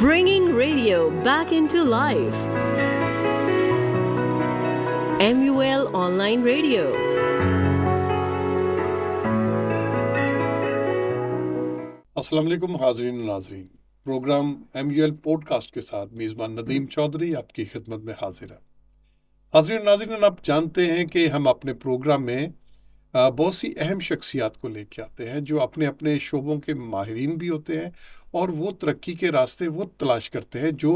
Bringing radio back into life. MUL Online Radio. अस्सलाम वालेकुम हाजरीन नाजरीन प्रोग्राम एम पॉडकास्ट के साथ मेज़बान नदीम चौधरी आपकी खिदमत में हाजिर है हाजरीन नाजरीन आप जानते हैं कि हम अपने प्रोग्राम में बहुत सी अहम शख्सियात को लेके आते हैं जो अपने अपने शोबों के माहरीन भी होते हैं और वो तरक्की के रास्ते वो तलाश करते हैं जो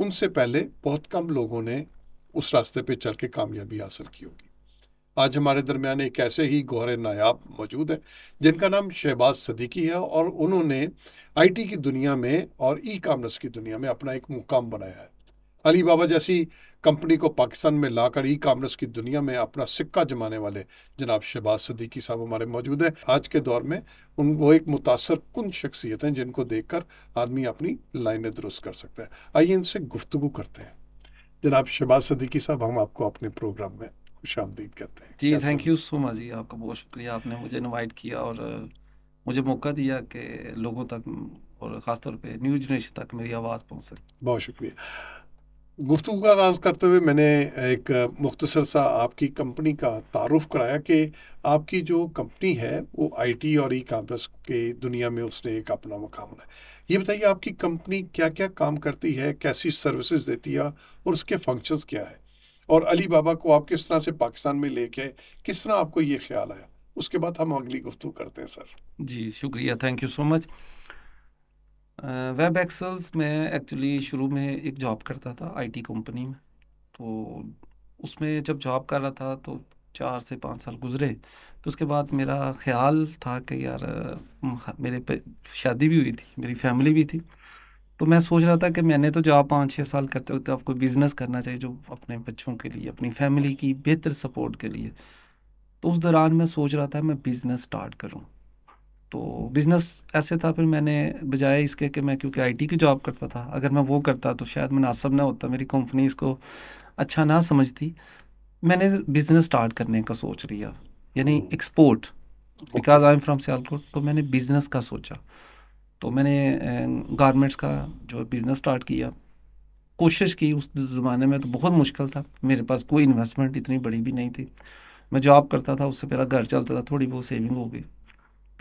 उनसे पहले बहुत कम लोगों ने उस रास्ते पे चल के कामयाबी हासिल की होगी आज हमारे दरमियान एक ऐसे ही गौर नायाब मौजूद हैं जिनका नाम शहबाज सदीकी है और उन्होंने आईटी की दुनिया में और ई e कामर्स की दुनिया में अपना एक मुकाम बनाया है अली बाबा जैसी कंपनी को पाकिस्तान में लाकर ई कामर्स की दुनिया में अपना सिक्का जमाने वाले जनाब शहबाज सदीकी साहब हमारे मौजूद हैं आज के दौर में उन वो एक मुतासर कन शख्सियत हैं जिनको देख कर आदमी अपनी लाइनें दुरुस्त कर सकता है आइए इनसे गुफ्तु करते हैं जनाब शहबाज सदीकी साहब हम आपको अपने प्रोग्राम में खुश आमदीद करते हैं जी थैंक यू सो मच जी आपका बहुत शुक्रिया आपने मुझे इन्वाइट किया और मुझे मौका दिया कि लोगों तक और ख़ासतौर पर न्यूज जनरेशन तक मेरी आवाज़ पहुँच सके बहुत शुक्रिया गुफ्तु का आगाज़ करते हुए मैंने एक मुख्तसर सा आपकी कंपनी का तारुफ कराया कि आपकी जो कंपनी है वो आईटी और ई कामर्स के दुनिया में उसने एक अपना मकाम बनाया ये बताइए आपकी कंपनी क्या क्या काम करती है कैसी सर्विसेज देती है और उसके फंक्शंस क्या है और अली बाबा को आप किस तरह से पाकिस्तान में लेके किस तरह आपको ये ख्याल आया उसके बाद हम अगली गुफ्तु करते हैं सर जी शुक्रिया thank you so much Web Excels में एक्चुअली शुरू में एक जॉब करता था आईटी कंपनी में तो उसमें जब जॉब कर रहा था तो चार से पाँच साल गुजरे तो उसके बाद मेरा ख्याल था कि यार मेरे पे शादी भी हुई थी मेरी फैमिली भी थी तो मैं सोच रहा था कि मैंने तो जॉब पाँच छः साल करते होते तो आपको बिज़नेस करना चाहिए जो अपने बच्चों के लिए अपनी फैमिली की बेहतर सपोर्ट के लिए तो उस दौरान मैं सोच रहा था मैं बिज़नेस स्टार्ट करूँ तो बिज़नेस ऐसे था फिर मैंने बजाय इसके कि मैं क्योंकि आईटी की जॉब करता था अगर मैं वो करता तो शायद मुनासब ना होता मेरी कंपनी इसको अच्छा ना समझती मैंने बिज़नेस स्टार्ट करने का सोच लिया यानी export because I am from Sialkot तो मैंने बिज़नेस का सोचा तो मैंने गारमेंट्स का जो बिज़नेस स्टार्ट किया कोशिश की उस ज़माने में तो बहुत मुश्किल था मेरे पास कोई इन्वेस्टमेंट इतनी बड़ी भी नहीं थी मैं जॉब करता था उससे मेरा घर चलता था थोड़ी बहुत सेविंग हो गई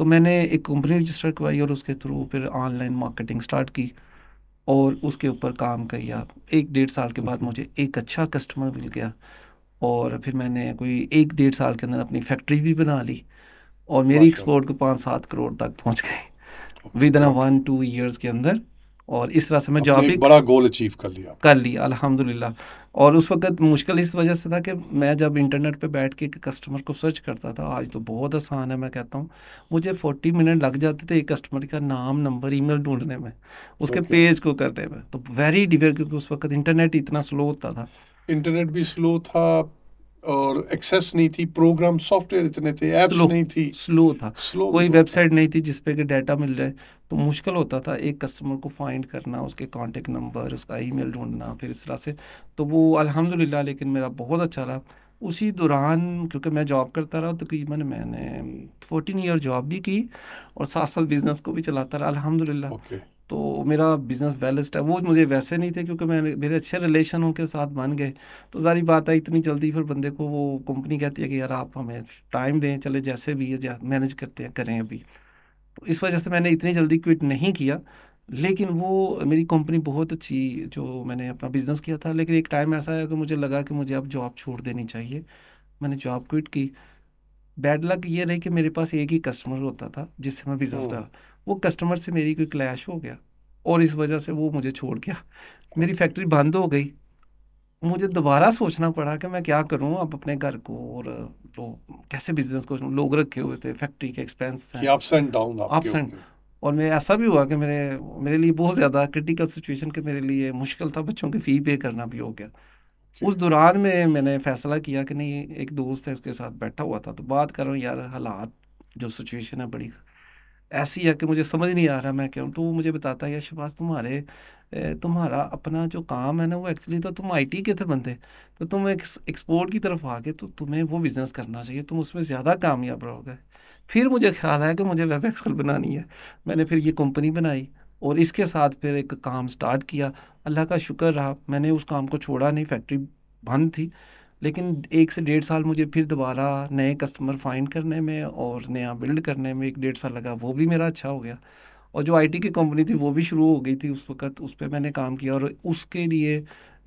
तो मैंने एक कंपनी रजिस्टर करवाई और उसके थ्रू फिर ऑनलाइन मार्केटिंग स्टार्ट की और उसके ऊपर काम किया एक डेढ़ साल के बाद मुझे एक अच्छा कस्टमर मिल गया और फिर मैंने कोई एक डेढ़ साल के अंदर अपनी फैक्ट्री भी बना ली और मेरी एक्सपोर्ट को पाँच सात करोड़ तक पहुँच गई within one two years के अंदर और इस तरह से मैं जवाब बड़ा गोल अचीव कर लिया कर लिया अल्हम्दुलिल्लाह और उस वक्त मुश्किल इस वजह से था कि मैं जब इंटरनेट पे बैठ के कस्टमर को सर्च करता था आज तो बहुत आसान है मैं कहता हूँ मुझे फोर्टी मिनट लग जाते थे एक कस्टमर का नाम नंबर ईमेल ढूंढने में उसके okay. पेज को करने में तो वेरी डिफिकल्ट क्योंकि उस वक्त इंटरनेट इतना स्लो होता था इंटरनेट भी स्लो था और एक्सेस नहीं थी प्रोग्राम सॉफ्टवेयर इतने थे ऐप नहीं थी स्लो था स्लो कोई वेबसाइट नहीं थी जिसपे कि डाटा मिल जाए तो मुश्किल होता था एक कस्टमर को फाइंड करना उसके कांटेक्ट नंबर उसका ईमेल ढूंढना फिर इस तरह से तो वो अल्हम्दुलिल्लाह लेकिन मेरा बहुत अच्छा रहा उसी दौरान क्योंकि मैं जॉब करता रहा तकरीबन मैंने फोर्टीन ईयर जॉब भी की और साथ साथ बिज़नेस को भी चलाता रहा अलहमदिल्ला okay. तो मेरा बिज़नेस बैलेंस्ड है वो मुझे वैसे नहीं थे क्योंकि मैंने मेरे अच्छे रिलेशन उनके साथ बन गए तो सारी बात है इतनी जल्दी फिर बंदे को वो कंपनी कहती है कि यार आप हमें टाइम दें चले जैसे भी है मैनेज करते हैं करें अभी तो इस वजह से मैंने इतनी जल्दी क्विट नहीं किया लेकिन वो मेरी कंपनी बहुत अच्छी जो मैंने अपना बिज़नेस किया था लेकिन एक टाइम ऐसा आया कि मुझे लगा कि मुझे अब जॉब छोड़ देनी चाहिए मैंने जॉब क्विट की बैड लक ये रही कि मेरे पास एक ही कस्टमर होता था जिससे मैं बिज़नेस करा वो कस्टमर से मेरी कोई क्लैश हो गया और इस वजह से वो मुझे छोड़ गया मेरी फैक्ट्री बंद हो गई मुझे दोबारा सोचना पड़ा कि मैं क्या करूं अब अपने घर को और लोग तो कैसे बिजनेस को लोग रखे हुए थे फैक्ट्री के expense ups and down ups and और मैं ऐसा भी हुआ कि मेरे मेरे लिए बहुत ज़्यादा क्रिटिकल सिचुएशन के मेरे लिए मुश्किल था बच्चों की फ़ी पे करना भी हो गया उस दौरान में मैंने फ़ैसला किया कि नहीं एक दोस्त है उसके साथ बैठा हुआ था तो बात कर रहा हूँ यार हालात जो सिचुएशन है बड़ी ऐसी है कि मुझे समझ नहीं आ रहा मैं क्यों तो वो मुझे बताता है यशबाज तुम्हारे तुम्हारा अपना जो काम है ना वो एक्चुअली तो तुम आईटी के थे बंदे तो तुम एक एक्सपोर्ट की तरफ आ गए तो तुम्हें वो बिज़नेस करना चाहिए तुम उसमें ज़्यादा कामयाब रहोगे फिर मुझे ख्याल आया कि मुझे वेब एक्सल बनानी है मैंने फिर ये कंपनी बनाई और इसके साथ फिर एक काम स्टार्ट किया अल्लाह का शुक्र रहा मैंने उस काम को छोड़ा नहीं फैक्ट्री बंद थी लेकिन एक से डेढ़ साल मुझे फिर दोबारा नए कस्टमर फाइंड करने में और नया बिल्ड करने में एक डेढ़ साल लगा वो भी मेरा अच्छा हो गया और जो आईटी की कंपनी थी वो भी शुरू हो गई थी उस वक्त उस पर मैंने काम किया और उसके लिए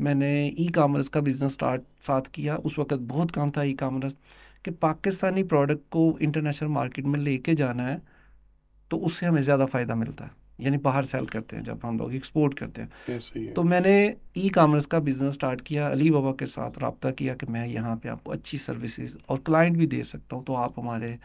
मैंने ई कामर्स का बिज़नेस स्टार्ट साथ किया उस वक्त बहुत काम था ई कामर्स कि पाकिस्तानी प्रोडक्ट को इंटरनेशनल मार्केट में लेके जाना है तो उससे हमें ज़्यादा फ़ायदा मिलता है यानी बाहर सेल करते हैं जब हम लोग एक्सपोर्ट करते हैं तो मैंने ई कामर्स का बिज़नेस स्टार्ट किया अली बाबा के साथ रबता किया कि मैं यहाँ पे आपको अच्छी सर्विसेज और क्लाइंट भी दे सकता हूँ तो आप हमारे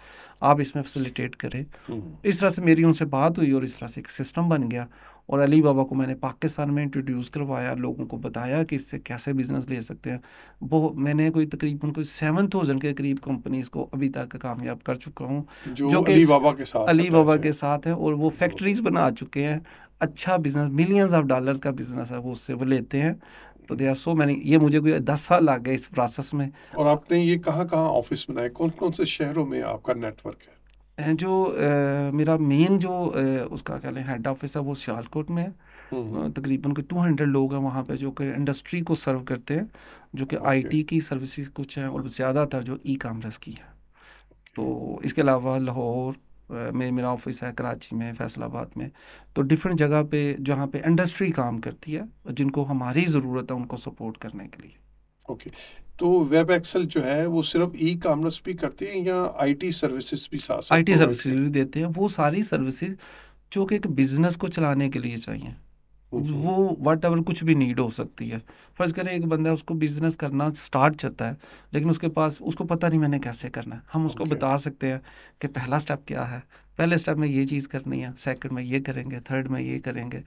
आप इसमें फैसिलिटेट करें हम्म। इस तरह से मेरी उनसे बात हुई और इस तरह से एक सिस्टम बन गया और अली बाबा को मैंने पाकिस्तान में इंट्रोड्यूस करवाया लोगों को बताया कि इससे कैसे बिज़नेस ले सकते हैं वो मैंने कोई तकरीबन कोई सेवन थाउजेंड के करीब कंपनीज़ को अभी तक कामयाब कर चुका हूँ जो, जो अली बाबा के साथ अली बाबा अच्छा। के साथ है और वो फैक्ट्रीज बना चुके हैं अच्छा बिजनेस मिलियंस ऑफ डॉलर्स का बिजनेस है वो उससे वो लेते हैं तो दे आर सो मैंने ये मुझे कोई दस साल आ गए इस प्रोसेस में और आपने ये कहाँ कहाँ ऑफिस बनाए कौन कौन से शहरों में आपका नेटवर्क है जो आ, मेरा मेन जो आ, उसका कह लें हेड ऑफिस है वो सियालकोट में है हम्म। तकरीबन के टू हंड्रेड लोग हैं वहाँ पे जो कि इंडस्ट्री को सर्व करते हैं जो कि आईटी की सर्विसेज कुछ हैं और ज़्यादातर जो ई कामर्स की है तो इसके अलावा लाहौर में मेरा ऑफिस है कराची में फैसलाबाद में तो डिफरेंट जगह पे जहाँ पे इंडस्ट्री काम करती है जिनको हमारी ज़रूरत है उनको सपोर्ट करने के लिए ओके okay. तो वेब एक्सेल जो है वो सिर्फ ई कामर्स भी करते हैं या आईटी सर्विसेज भी साथ आईटी सर्विसेज भी देते हैं वो सारी सर्विसेज जो कि एक बिजनेस को चलाने के लिए चाहिए वो वाट एवर कुछ भी नीड हो सकती है फर्ज करें एक बंदा उसको बिजनेस करना स्टार्ट चाहता है लेकिन उसके पास उसको पता नहीं मैंने कैसे करना है हम उसको okay. बता सकते हैं कि पहला स्टेप क्या है पहले स्टेप में ये चीज़ करनी है सेकंड में ये करेंगे थर्ड में ये करेंगे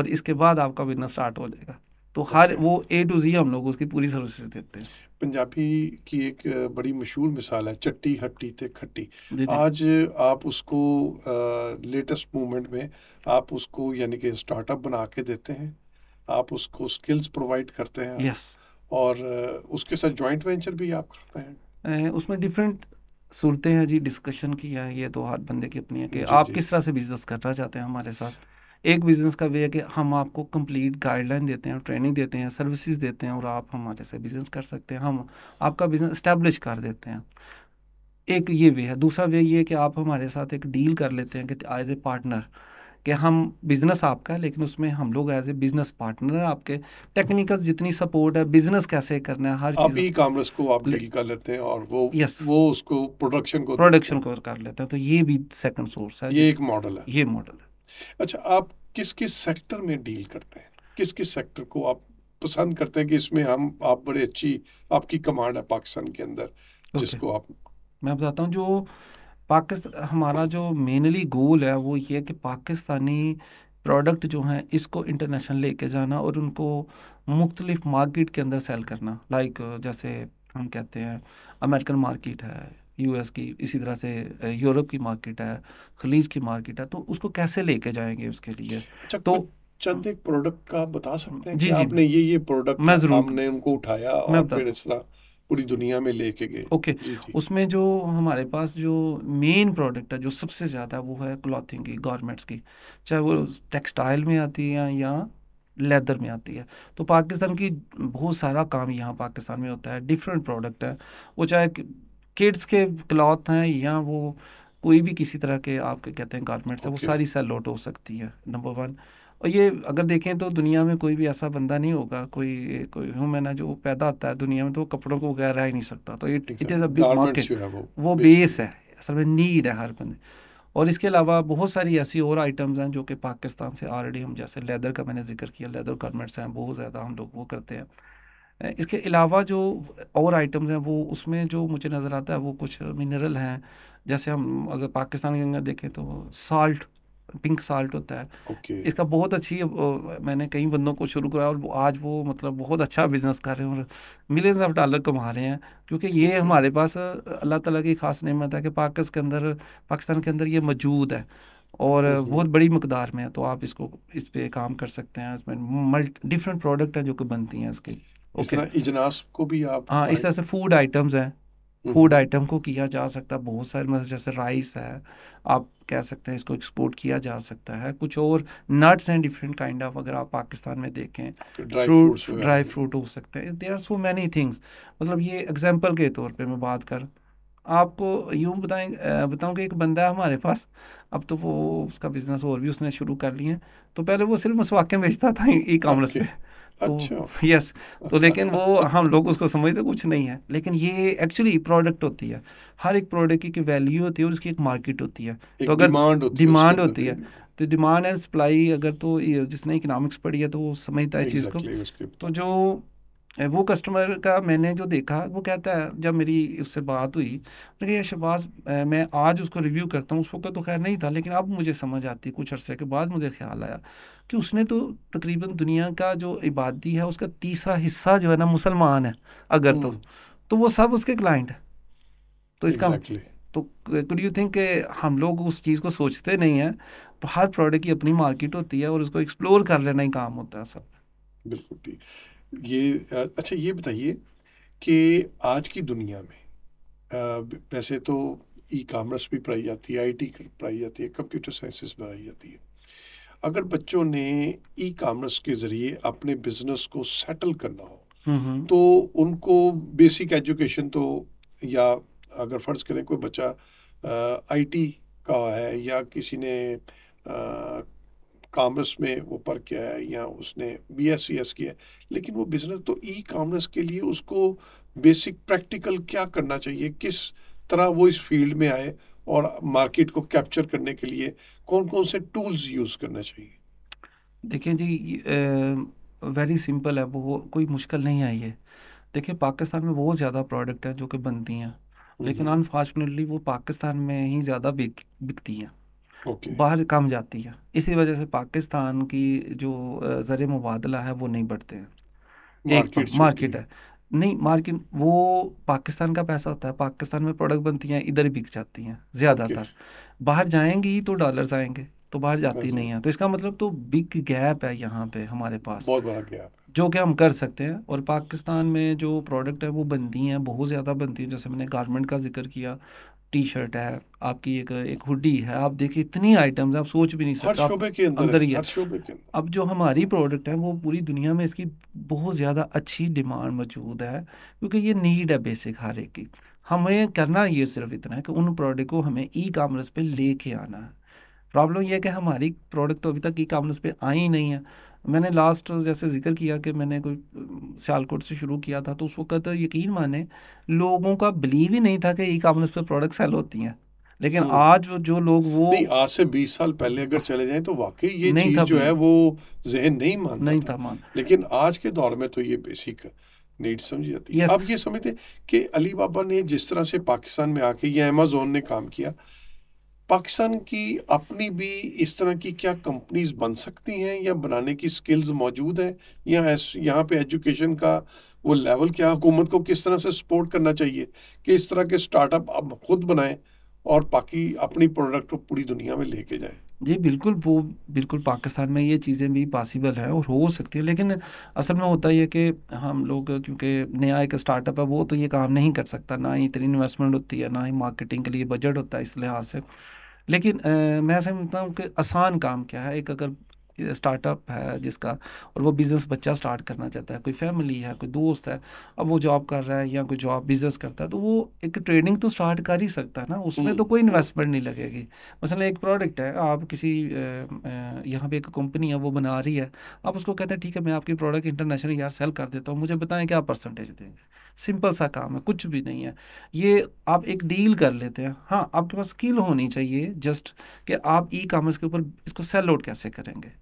और इसके बाद आपका बिजनेस स्टार्ट हो जाएगा तो हर वो ए टू जी हम लोग उसकी पूरी सर्विसेज देते हैं पंजाबी की एक बड़ी मशहूर मिसाल है चट्टी हट्टी ते खट्टी आज आप उसको लेटेस्ट मूवमेंट में आप उसको यानी कि स्टार्टअप बना के देते हैं आप उसको स्किल्स प्रोवाइड करते हैं यस और उसके साथ जॉइंट वेंचर भी आप करते हैं उसमें डिफरेंट सुनते हैं जी डिस्कशन की है ये तो हर बंदे की अपनी है कि आप किस तरह से बिजनेस करना चाहते हैं हमारे साथ एक बिज़नेस का वे है कि हम आपको कंप्लीट गाइडलाइन देते हैं ट्रेनिंग देते हैं सर्विसेज देते हैं और आप हमारे से बिज़नेस कर सकते हैं हम आपका बिज़नेस इस्टेब्लिश कर देते हैं एक ये वे है दूसरा वे ये है कि आप हमारे साथ एक डील कर लेते हैं कि एज ए पार्टनर कि हम बिज़नेस आपका है लेकिन उसमें हम लोग एज ए बिज़नेस पार्टनर आपके टेक्निकल जितनी सपोर्ट है बिज़नेस कैसे करना है हर चीज़ ई कॉमर्स को आप डील कर लेते हैं और वो यस वो उसको प्रोडक्शन को प्रोडक्शन को कर लेते हैं तो ये भी सेकंड सोर्स है ये एक मॉडल है ये मॉडल है अच्छा आप किस किस सेक्टर में डील करते हैं किस किस सेक्टर को आप पसंद करते हैं कि इसमें हम आप बड़ी अच्छी आपकी कमांड है पाकिस्तान के अंदर okay. जिसको आप मैं बताता हूँ जो पाकिस्तान हमारा जो मेनली गोल है वो ये है कि पाकिस्तानी प्रोडक्ट जो हैं इसको इंटरनेशनल लेके जाना और उनको मुख्तलिफ मार्केट के अंदर सेल करना लाइक like, जैसे हम कहते हैं अमेरिकन मार्केट है यूएस की इसी तरह से यूरोप की मार्केट है खलीज की मार्केट है तो उसको कैसे लेके जाएंगे उसके लिए तो चंद एक प्रोडक्ट का बता सकते हैं जी, कि जी, आपने ये ये प्रोडक्ट मैं हमने उनको उठाया और फिर इस तरह पूरी दुनिया में लेके गए ओके उसमें जो हमारे पास जो मेन प्रोडक्ट है जो सबसे ज़्यादा वो है क्लॉथिंग की गारमेंट्स की चाहे वो टेक्सटाइल में आती है या लेदर में आती है तो पाकिस्तान की बहुत सारा काम यहाँ पाकिस्तान में होता है डिफरेंट प्रोडक्ट है वो चाहे किड्स के क्लॉथ हैं या वो कोई भी किसी तरह के आपके कहते हैं गारमेंट्स है वो सारी सेल आउट हो सकती है नंबर वन और ये अगर देखें तो दुनिया में कोई भी ऐसा बंदा नहीं होगा कोई कोई ह्यूमन है जो पैदा होता है दुनिया में तो कपड़ों को वगैरह रह ही नहीं सकता तो it it is a market वो बेस है असल में नीड है हर बंदे और इसके अलावा बहुत सारी ऐसी और आइटम्स हैं जो कि पाकिस्तान से ऑलरेडी हम जैसे लेदर का मैंने जिक्र किया लेदर गारमेंट्स हैं बहुत ज़्यादा हम लोग वो करते हैं इसके अलावा जो और आइटम्स हैं वो उसमें जो मुझे नज़र आता है वो कुछ मिनरल हैं जैसे हम अगर पाकिस्तान के अंदर देखें तो साल्ट पिंक साल्ट होता है okay. इसका बहुत अच्छी मैंने कई बंदों को शुरू कराया और आज वो मतलब बहुत अच्छा बिजनेस कर रहे हैं और मिलियंस ऑफ डॉलर कमा रहे हैं क्योंकि ये हमारे पास अल्लाह ताला की खास नेमत है कि पाकिस्तान के अंदर पाकिस्तान के अंदर ये मौजूद है और बहुत बड़ी मकदार में है तो आप इसको इस पर काम कर सकते हैं इसमें मल्ट डिफरेंट प्रोडक्ट हैं जो कि बनती हैं इसके इजनास को भी आप हाँ इस तरह से फूड आइटम्स हैं फूड आइटम हम्म। को किया जा सकता है बहुत सारे मतलब जैसे राइस है आप कह सकते हैं इसको एक्सपोर्ट किया जा सकता है कुछ और नट्स हैं डिफरेंट काइंड ऑफ अगर आप पाकिस्तान में देखें फ्रूट ड्राई फ्रूट हो सकते हैं there are so many things मतलब ये एग्जाम्पल के तौर पर मैं बात कर आपको यूँ बताएं बताऊँ कि एक बंदा है हमारे पास अब तो वो उसका बिज़नेस और भी उसने शुरू कर लिए तो पहले वो सिर्फ मसवाकें बेचता था ई कॉमर्स पे तो अच्छा यस तो अच्छा। लेकिन वो हम लोग उसको समझते कुछ नहीं है लेकिन ये एक्चुअली प्रोडक्ट होती है हर एक प्रोडक्ट की वैल्यू होती है और उसकी एक मार्केट होती है तो अगर डिमांड होती, डिमांड होती है तो डिमांड एंड सप्लाई अगर तो जिसने इकनॉमिक्स पढ़ी है तो वो समझता है चीज़ को तो जो वो कस्टमर का मैंने जो देखा वो कहता है जब मेरी उससे बात हुई मैंने शहबाज मैं आज उसको रिव्यू करता हूँ उस वक्त तो खैर नहीं था लेकिन अब मुझे समझ आती कुछ अरसे के बाद मुझे ख्याल आया कि उसने तो तकरीबन दुनिया का जो इबादी है उसका तीसरा हिस्सा जो है ना मुसलमान है अगर तो हम्म। तो वो सब उसके क्लाइंट है तो इसका exactly. तो कुड यू थिंक हम लोग उस चीज़ को सोचते नहीं हैं तो हर प्रोडक्ट की अपनी मार्केट होती है और उसको एक्सप्लोर कर लेना ही काम होता है सब बिल्कुल ठीक ये अच्छा ये बताइए कि आज की दुनिया में वैसे तो ई कामर्स भी पढ़ाई जाती है आईटी पढ़ाई जाती है कंप्यूटर साइंसेस पढ़ाई जाती है अगर बच्चों ने ई कामर्स के जरिए अपने बिजनेस को सेटल करना हो हम्म, हम्म। तो उनको बेसिक एजुकेशन तो या अगर फर्ज करें कोई बच्चा आईटी का है या किसी ने कामर्स में वो पढ़ के आया या उसने बी एस सी एस किया लेकिन वो बिजनेस तो ई कामर्स के लिए उसको बेसिक प्रैक्टिकल क्या करना चाहिए किस तरह वो इस फील्ड में आए और मार्केट को कैप्चर करने के लिए कौन कौन से टूल्स यूज़ करना चाहिए देखिए जी वेरी सिंपल है वो कोई मुश्किल नहीं आई है देखिए पाकिस्तान में बहुत ज़्यादा प्रोडक्ट है जो कि बनती हैं हम्म, लेकिन अनफॉर्चुनेटली हम्म। वो पाकिस्तान में ही ज़्यादा बिक बिकती हैं बाहर कम जाती है इसी वजह से पाकिस्तान की जो ज़र मुबादला है वो नहीं बढ़ते हैं एक मार्केट तो है नहीं मार्केट वो पाकिस्तान का पैसा होता है पाकिस्तान में प्रोडक्ट बनती हैं इधर बिक जाती हैं ज़्यादातर बाहर जाएंगी तो डॉलर्स आएंगे तो बाहर जाती नहीं है तो इसका मतलब तो बिग गैप है यहाँ पे हमारे पास बहुत बड़ा गैप जो कि हम कर सकते हैं और पाकिस्तान में जो प्रोडक्ट है वो बनती हैं बहुत ज़्यादा बनती हैं जैसे मैंने गारमेंट का जिक्र किया टी शर्ट है आपकी एक एक हुडी है आप देखिए इतनी आइटम्स आप सोच भी नहीं सकते शोबे के अंदर, ही है अब जो हमारी प्रोडक्ट है वो पूरी दुनिया में इसकी बहुत ज़्यादा अच्छी डिमांड मौजूद है क्योंकि ये नीड है बेसिक हर एक की हमें करना ये सिर्फ इतना है कि उन प्रोडक्ट को हमें ई कामर्स पे लेके आना है प्रॉब्लम यह है कि हमारी प्रोडक्ट तो अभी तक ई कामर्स पे आई ही नहीं है मैंने लास्ट जैसे जिक्र किया कि मैंने कोई सियालकोट से शुरू किया था तो उस वक्त यकीन माने लोगों का बिलीव ही नहीं था कि ई कामर्स पे प्रोडक्ट सेल होती हैं लेकिन तो आज जो लोग वो नहीं, आज से बीस साल पहले अगर चले जाएं तो वाकई ये चीज जो है वो जहन नहीं मानता नहीं था, था मान लेकिन आज के दौर में तो ये बेसिक नीड समझी जाती है yes. अब ये समझते कि अली बाबा ने जिस तरह से पाकिस्तान में आके या अमेजोन ने काम किया पाकिस्तान की अपनी भी इस तरह की क्या कंपनीज बन सकती हैं या बनाने की स्किल्स मौजूद हैं या यहाँ पे एजुकेशन का वो लेवल क्या हुकूमत को किस तरह से सपोर्ट करना चाहिए कि इस तरह के स्टार्टअप अब खुद बनाएं और बाकी अपनी प्रोडक्ट को पूरी दुनिया में लेके जाएं जी बिल्कुल वो बिल्कुल पाकिस्तान में ये चीज़ें भी पॉसिबल हैं और हो सकती है लेकिन असल में होता है कि हम लोग क्योंकि नया एक स्टार्टअप है वो तो ये काम नहीं कर सकता ना ही इतनी इन्वेस्टमेंट होती है ना ही मार्केटिंग के लिए बजट होता है इस लिहाज से लेकिन आ, मैं समझता हूँ कि आसान काम क्या है एक अगर स्टार्टअप है जिसका और वो बिज़नेस बच्चा स्टार्ट करना चाहता है कोई फैमिली है कोई दोस्त है अब वो जॉब कर रहा है या कोई जॉब बिज़नेस करता है तो वो एक ट्रेडिंग तो स्टार्ट कर ही सकता है ना उसमें तो हम्म। कोई इन्वेस्टमेंट नहीं लगेगी मसलन एक प्रोडक्ट है आप किसी यहाँ पे एक कंपनी है वो बना रही है आप उसको कहते हैं ठीक है मैं आपकी प्रोडक्ट इंटरनेशनल यार सेल कर देता हूँ मुझे बताएं क्या परसेंटेज देंगे सिंपल सा काम है कुछ भी नहीं है ये आप एक डील कर लेते हैं हाँ आपके पास स्किल होनी चाहिए जस्ट कि आप ई कॉमर्स के ऊपर इसको सेल आउट कैसे करेंगे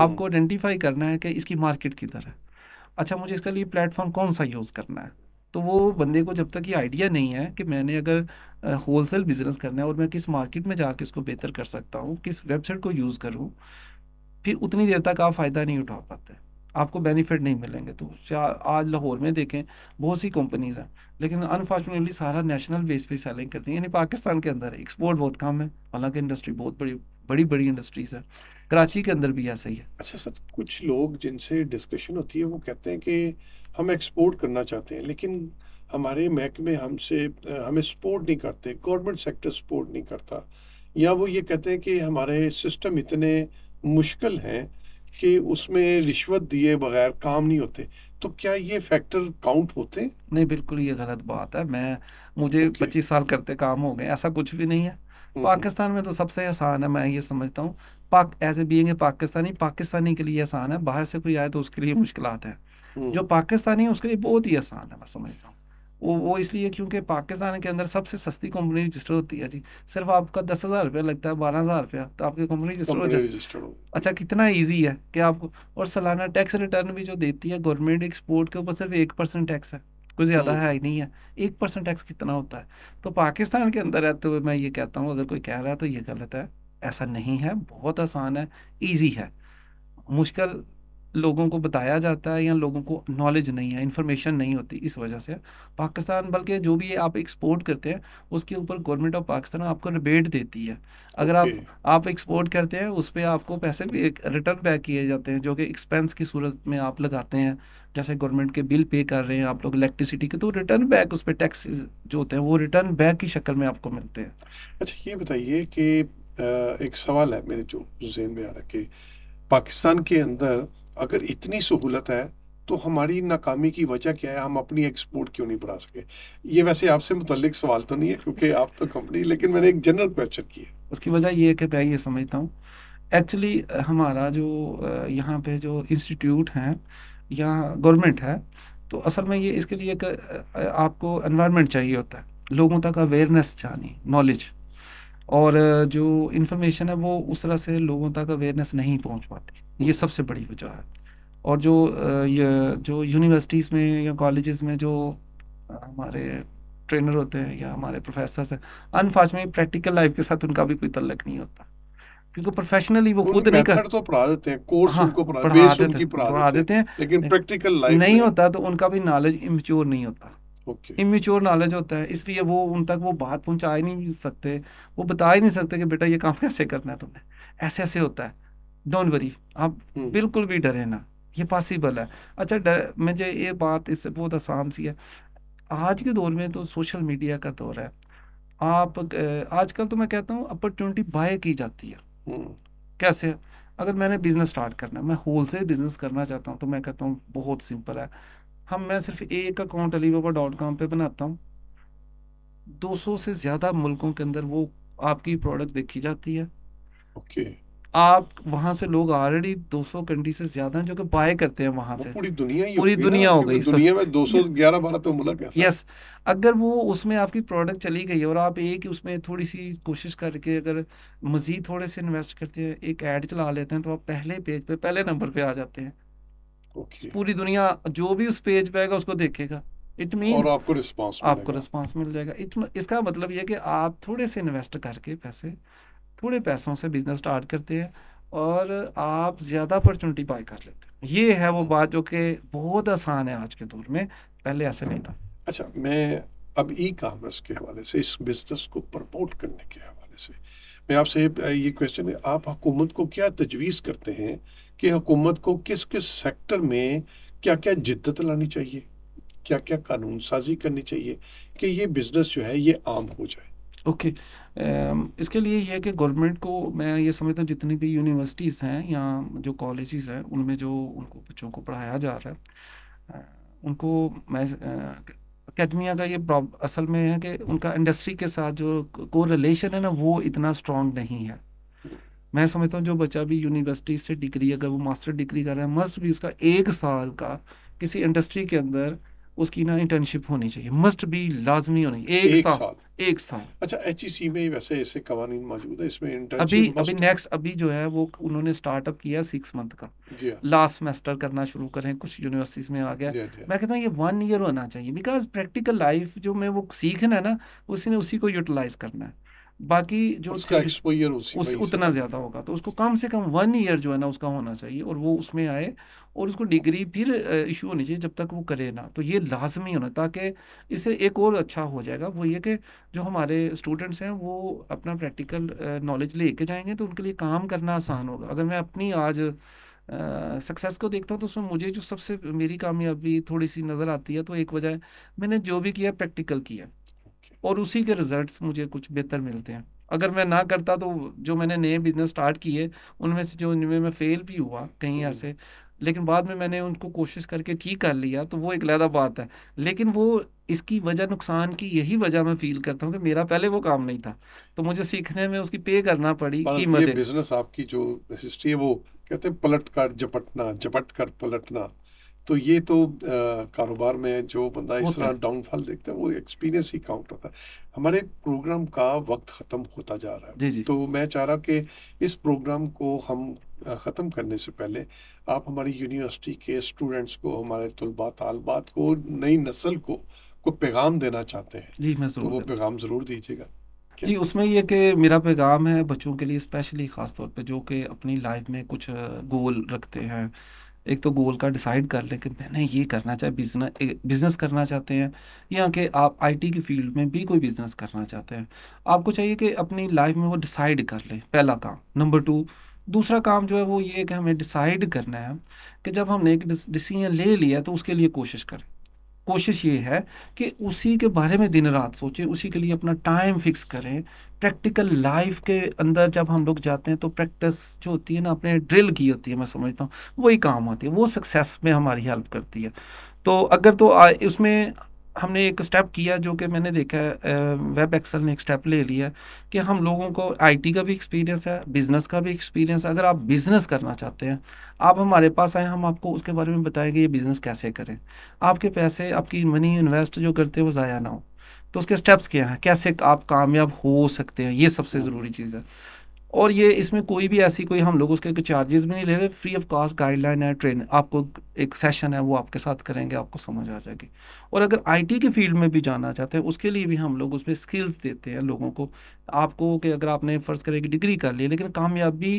आपको आइडेंटिफाई करना है कि इसकी मार्केट किधर है अच्छा मुझे इसके लिए प्लेटफॉर्म कौन सा यूज़ करना है तो वो बंदे को जब तक ये आइडिया नहीं है कि मैंने अगर होलसेल बिजनेस करना है और मैं किस मार्केट में जाके इसको बेहतर कर सकता हूँ किस वेबसाइट को यूज़ करूँ फिर उतनी देर तक आप फ़ायदा नहीं उठा पाते आपको बेनिफिट नहीं मिलेंगे तो आज लाहौर में देखें बहुत सी कंपनीज हैं लेकिन अनफॉर्चुनेटली सारा नेशनल बेस पे सेलिंग करती है यानी पाकिस्तान के अंदर एक्सपोर्ट बहुत कम है हालांकि इंडस्ट्री बहुत बड़ी बड़ी बड़ी इंडस्ट्रीज है कराची के अंदर भी ऐसा ही है अच्छा सर कुछ लोग जिनसे डिस्कशन होती है वो कहते हैं कि हम एक्सपोर्ट करना चाहते हैं लेकिन हमारे महकमे हमसे हमें सपोर्ट नहीं करते गवर्नमेंट सेक्टर सपोर्ट नहीं करता या वो ये कहते हैं कि हमारे सिस्टम इतने मुश्किल हैं कि उसमें रिश्वत दिए बगैर काम नहीं होते तो क्या ये फैक्टर काउंट होते नहीं बिल्कुल ये गलत बात है मैं मुझे पच्चीस okay. साल करते काम हो गए ऐसा कुछ भी नहीं है हम्म। पाकिस्तान में तो सबसे आसान है मैं ये समझता हूँ Pak as a being Pakistani Pakistani के लिए आसान है बाहर से कोई आए तो उसके लिए मुश्किल है हम्म। जो पाकिस्तानी है उसके लिए बहुत ही आसान है मैं समझता हूँ वो वो इसलिए क्योंकि पाकिस्तान के अंदर सबसे सस्ती कंपनी रजिस्टर होती है जी सिर्फ आपका दस हज़ार रुपया लगता है बारह हज़ार रुपया तो आपकी कंपनी रजिस्टर हो जाती है अच्छा कितना इजी है कि आपको और सालाना टैक्स रिटर्न भी जो देती है गवर्नमेंट एक्सपोर्ट के ऊपर सिर्फ एक परसेंट टैक्स है कुछ ज़्यादा है हम्म। ही नहीं है एक परसेंट टैक्स कितना होता है तो पाकिस्तान के अंदर रहते हुए मैं ये कहता हूँ अगर कोई कह रहा है तो ये गलत है ऐसा नहीं है बहुत आसान है ईजी है मुश्किल लोगों को बताया जाता है या लोगों को नॉलेज नहीं है इन्फॉर्मेशन नहीं होती इस वजह से पाकिस्तान बल्कि जो भी आप एक्सपोर्ट करते हैं उसके ऊपर गवर्नमेंट ऑफ पाकिस्तान आपको रिबेट देती है अगर okay. आप आप एक्सपोर्ट करते हैं उस पर आपको पैसे भी रिटर्न बैक किए जाते हैं जो कि एक्सपेंस की सूरत में आप लगाते हैं जैसे गवर्नमेंट के बिल पे कर रहे हैं आप लोग इलेक्ट्रिसिटी के तो रिटर्न बैक उस पर टैक्स जो होते हैं वो रिटर्न बैक की शक्ल में आपको मिलते हैं अच्छा ये बताइए कि एक सवाल है मेरे जो जेन में आ रहा है कि पाकिस्तान के अंदर अगर इतनी सहूलत है तो हमारी नाकामी की वजह क्या है हम अपनी एक्सपोर्ट क्यों नहीं बढ़ा सके ये वैसे आपसे मुतलिक सवाल तो नहीं है क्योंकि आप तो कंपनी लेकिन मैंने एक जनरल क्वेश्चन किया उसकी वजह ये है कि मैं ये समझता हूँ एक्चुअली हमारा जो यहाँ पे जो इंस्टीट्यूट हैं या गवर्नमेंट है तो असल में ये इसके लिए एक आपको इन्वामेंट चाहिए होता है लोगों तक अवेयरनेस जानी नॉलेज और जो इन्फॉर्मेशन है वो उस तरह से लोगों तक अवेयरनेस नहीं पहुंच पाती ये सबसे बड़ी वजह है और जो ये जो यूनिवर्सिटीज़ में या कॉलेज़ में जो हमारे ट्रेनर होते हैं या हमारे प्रोफेसर हैं अनफॉर्चुनेट प्रैक्टिकल लाइफ के साथ उनका भी कोई तल्लक नहीं होता क्योंकि प्रोफेशनली वो खुद नहीं कर तो पढ़ा देते हैं कोर्स हाँ, उनको पढ़ा, पढ़ा देते, उनकी पढ़ा, पढ़ा देते हैं लेकिन प्रैक्टिकल लाइफ नहीं होता तो उनका भी नॉलेज इमेच्योर नहीं होता Okay. इमेच्योर नॉलेज होता है इसलिए वो उन तक वो बात पहुंचा ही नहीं सकते वो बता ही नहीं सकते कि बेटा ये काम कैसे करना है तुमने ऐसे ऐसे होता है डोंट वरी आप हम्म। बिल्कुल भी डरे ना ये पॉसिबल है अच्छा डर मुझे ये बात इससे बहुत आसान सी है आज के दौर में तो सोशल मीडिया का दौर है आप आजकल तो मैं कहता हूँ अपॉर्चुनिटी बाय की जाती है हम्म। कैसे अगर मैंने बिज़नेस स्टार्ट करना है मैं होल सेल बिज़नेस करना चाहता हूँ तो मैं कहता हूँ बहुत सिंपल है हम मैं सिर्फ एक account Alibaba dot com पर बनाता हूँ सौ से ज़्यादा मुल्कों के अंदर वो आपकी प्रोडक्ट देखी जाती है ओके okay. आप वहां से लोग ऑलरेडी 200 कंट्री से ज्यादा हैं जो कि बाय करते हैं वहां से पूरी दुनिया ही पूरी दुनिया हो गई दुनिया में 211 बारह तो मुल्क है यस अगर वो उसमें आपकी प्रोडक्ट चली गई और आप एक उसमें थोड़ी सी कोशिश करके अगर मजीद थोड़े से इन्वेस्ट करते हैं एक ऐड चला लेते हैं तो आप पहले पेज पे पहले नंबर पे आ जाते हैं okay. पूरी दुनिया जो भी उस पेज पे आएगा उसको देखेगा इट मीन आपको रिस्पॉन्स आपको रिस्पॉन्स मिल जाएगा इसका मतलब यह कि आप थोड़े से इन्वेस्ट करके पैसे थोड़े पैसों से बिजनेस स्टार्ट करते हैं और आप ज़्यादा अपॉर्चुनिटी बाय कर लेते हैं ये है वो बात जो कि बहुत आसान है आज के दौर में पहले ऐसे नहीं था अच्छा मैं अब ई कामर्स के हवाले से इस बिज़नेस को प्रमोट करने के हवाले से मैं आपसे ये क्वेश्चन है आप हुकूमत को क्या तजवीज़ करते हैं कि हुकूमत को किस किस सेक्टर में क्या क्या जिद्दत लानी चाहिए क्या क्या कानून साजी करनी चाहिए कि ये बिज़नेस जो है ये आम हो जाए ओके um, इसके लिए यह है कि गवर्नमेंट को मैं ये समझता हूँ जितनी भी यूनिवर्सिटीज़ हैं या जो कॉलेजेस हैं उनमें जो उनको बच्चों को पढ़ाया जा रहा है uh, उनको मैं अकेडमिया uh, का ये असल में है कि उनका इंडस्ट्री के साथ जो को रिलेशन है ना वो इतना स्ट्रॉन्ग नहीं है मैं समझता हूँ जो बच्चा भी यूनिवर्सिटी से डिग्री अगर वो मास्टर डिग्री कर रहा है मस्ट भी उसका एक साल का किसी इंडस्ट्री के अंदर उसकी ना इंटर्नशिप होनी चाहिए मस्ट बी लाजमी होनी एक, एक साल, साल एक साल अच्छा एच e में वैसे ऐसे कवानी मौजूद है इसमें इंटर्नशिप अभी अभी नेक्स्ट अभी जो है वो उन्होंने स्टार्टअप किया सिक्स मंथ का लास्ट हाँ। सेमेस्टर करना शुरू करें कुछ यूनिवर्सिटीज में आ गया जी, हाँ, जी. हाँ। मैं कहता हूँ ये वन ईयर होना चाहिए बिकॉज प्रैक्टिकल लाइफ जो मैं वो सीखना है ना उसने उसी को यूटिलाइज करना है बाकी जो उसका एक्सपोजर उस, उतना ज़्यादा होगा तो उसको कम से कम वन ईयर जो है ना उसका होना चाहिए और वो उसमें आए और उसको डिग्री फिर इशू होनी चाहिए जब तक वो करे ना तो ये लाजमी होना ताकि इससे एक और अच्छा हो जाएगा वो ये कि जो हमारे स्टूडेंट्स हैं वो अपना प्रैक्टिकल नॉलेज ले जाएंगे तो उनके लिए काम करना आसान होगा अगर मैं अपनी आज सक्सेस को देखता हूँ तो उसमें मुझे जो सबसे मेरी कामयाबी थोड़ी सी नज़र आती है तो एक वजह मैंने जो भी किया प्रैक्टिकल किया और उसी के रिजल्ट्स मुझे कुछ बेहतर मिलते हैं अगर मैं ना करता तो जो मैंने नए बिजनेस स्टार्ट किए उनमें से जो उनमें मैं फेल भी हुआ कहीं ऐसे लेकिन बाद में मैंने उनको कोशिश करके ठीक कर लिया तो वो एक लहदा बात है लेकिन वो इसकी वजह नुकसान की यही वजह मैं फील करता हूँ कि मेरा पहले वो काम नहीं था तो मुझे सीखने में उसकी पे करना पड़ी कीमत बिजनेस आपकी जो हिस्ट्री है वो कहते हैं पलट कर झपटना झपट कर पलटना तो ये तो कारोबार में जो बंदा इस तरह डाउनफॉल देखता है वो एक्सपीरियंस ही काउंट होता है हमारे प्रोग्राम का वक्त ख़त्म होता जा रहा है जी जी। तो मैं चाह रहा कि इस प्रोग्राम को हम ख़त्म करने से पहले आप हमारी यूनिवर्सिटी के स्टूडेंट्स को हमारे तलबा तलबात को नई नस्ल को कोई पैगाम देना चाहते हैं जी मैं तो वो पैगाम ज़रूर दीजिएगा जी उसमें यह कि मेरा पैगाम है बच्चों के लिए स्पेशली ख़ास तौर पे जो कि अपनी लाइफ में कुछ गोल रखते हैं एक तो गोल का डिसाइड कर लें कि मैंने ये करना चाहे बिजनेस बिजनेस करना चाहते हैं या कि आप आईटी की फील्ड में भी कोई बिजनेस करना चाहते हैं आपको चाहिए कि अपनी लाइफ में वो डिसाइड कर लें पहला काम नंबर टू दूसरा काम जो है वो ये कि हमें डिसाइड करना है कि जब हमने एक डिसीजन ले लिया तो उसके लिए कोशिश करें कोशिश ये है कि उसी के बारे में दिन रात सोचें उसी के लिए अपना टाइम फिक्स करें प्रैक्टिकल लाइफ के अंदर जब हम लोग जाते हैं तो प्रैक्टिस जो होती है ना अपने ड्रिल की होती है मैं समझता हूँ वही काम आती है वो सक्सेस में हमारी हेल्प करती है तो अगर तो उसमें हमने एक स्टेप किया जो कि मैंने देखा है वेब एक्सल ने एक स्टेप ले लिया कि हम लोगों को आईटी का भी एक्सपीरियंस है बिज़नेस का भी एक्सपीरियंस अगर आप बिज़नेस करना चाहते हैं आप हमारे पास आए हम आपको उसके बारे में बताएंगे ये बिज़नेस कैसे करें आपके पैसे आपकी मनी इन्वेस्ट जो करते हैं वो ज़ाया ना हो तो उसके स्टेप्स क्या हैं कैसे आप कामयाब हो सकते हैं ये सबसे हाँ। ज़रूरी चीज़ है और ये इसमें कोई भी ऐसी कोई हम लोग उसके चार्जेस भी नहीं ले रहे फ्री ऑफ कॉस्ट गाइडलाइन है ट्रेन आपको एक सेशन है वो आपके साथ करेंगे आपको समझ आ जाएगी और अगर आईटी की फील्ड में भी जाना चाहते हैं उसके लिए भी हम लोग उसमें स्किल्स देते हैं लोगों को आपको कि अगर आपने फ़र्ज़ करें कि डिग्री कर ली लेकिन कामयाबी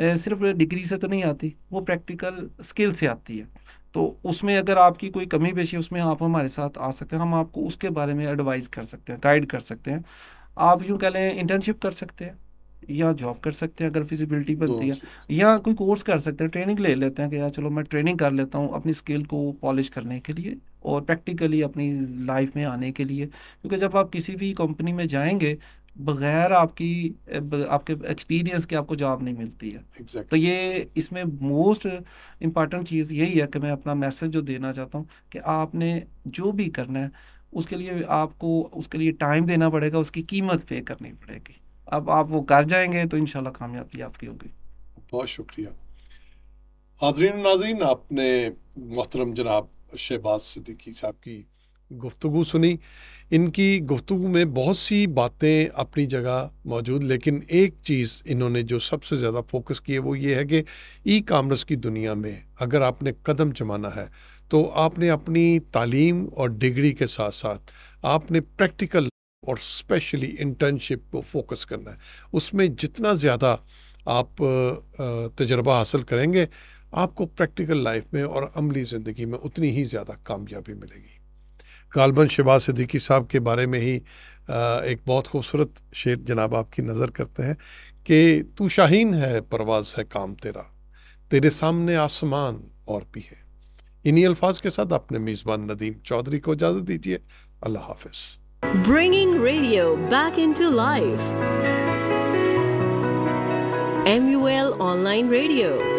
सिर्फ डिग्री से तो नहीं आती वो प्रैक्टिकल स्किल से आती है तो उसमें अगर आपकी कोई कमी पेशी उसमें आप हमारे साथ आ सकते हैं हम आपको उसके बारे में एडवाइस कर सकते हैं गाइड कर सकते हैं आप यूँ कह लें इंटर्नशिप कर सकते हैं या जॉब कर सकते हैं अगर फिजिबिलिटी तो बनती है या कोई कोर्स कर सकते हैं ट्रेनिंग ले लेते हैं कि यार चलो मैं ट्रेनिंग कर लेता हूँ अपनी स्किल को पॉलिश करने के लिए और प्रैक्टिकली अपनी लाइफ में आने के लिए क्योंकि जब आप किसी भी कंपनी में जाएंगे बगैर आपकी आपके एक्सपीरियंस के आपको जॉब नहीं मिलती है exactly. तो ये इसमें मोस्ट इम्पॉर्टेंट चीज़ यही है कि मैं अपना मैसेज जो देना चाहता हूँ कि आपने जो भी करना है उसके लिए आपको उसके लिए टाइम देना पड़ेगा उसकी कीमत पे करनी पड़ेगी अब आप वो कर जाएंगे तो इन कामयाबी आपकी होगी बहुत शुक्रिया हाजरीन नाजीन आपने मोहतरम जनाब शहबाज सिद्दीकी साहब की गुफ्तु सुनी इनकी गुफ्तु में बहुत सी बातें अपनी जगह मौजूद लेकिन एक चीज़ इन्होंने जो सबसे ज़्यादा फोकस की है वो ये है कि ई कामर्स की दुनिया में अगर आपने कदम जमाना है तो आपने अपनी तालीम और डिग्री के साथ साथ आपने प्रैक्टिकल और स्पेशली इंटर्नशिप को फोकस करना है उसमें जितना ज़्यादा आप तजर्बा हासिल करेंगे आपको प्रैक्टिकल लाइफ में और अमली ज़िंदगी में उतनी ही ज़्यादा कामयाबी मिलेगी गालबन शबाज सिद्दीकी साहब के बारे में ही एक बहुत खूबसूरत शेर जनाब आपकी नज़र करते हैं कि तू शाहीन है परवाज़ है काम तेरा तेरे सामने आसमान और भी है इन्हीं अल्फाज के साथ अपने मेज़बान नदीम चौधरी को इजाज़त दीजिए अल्लाह हाफिज़ Bringing radio back into life. MUL Online Radio.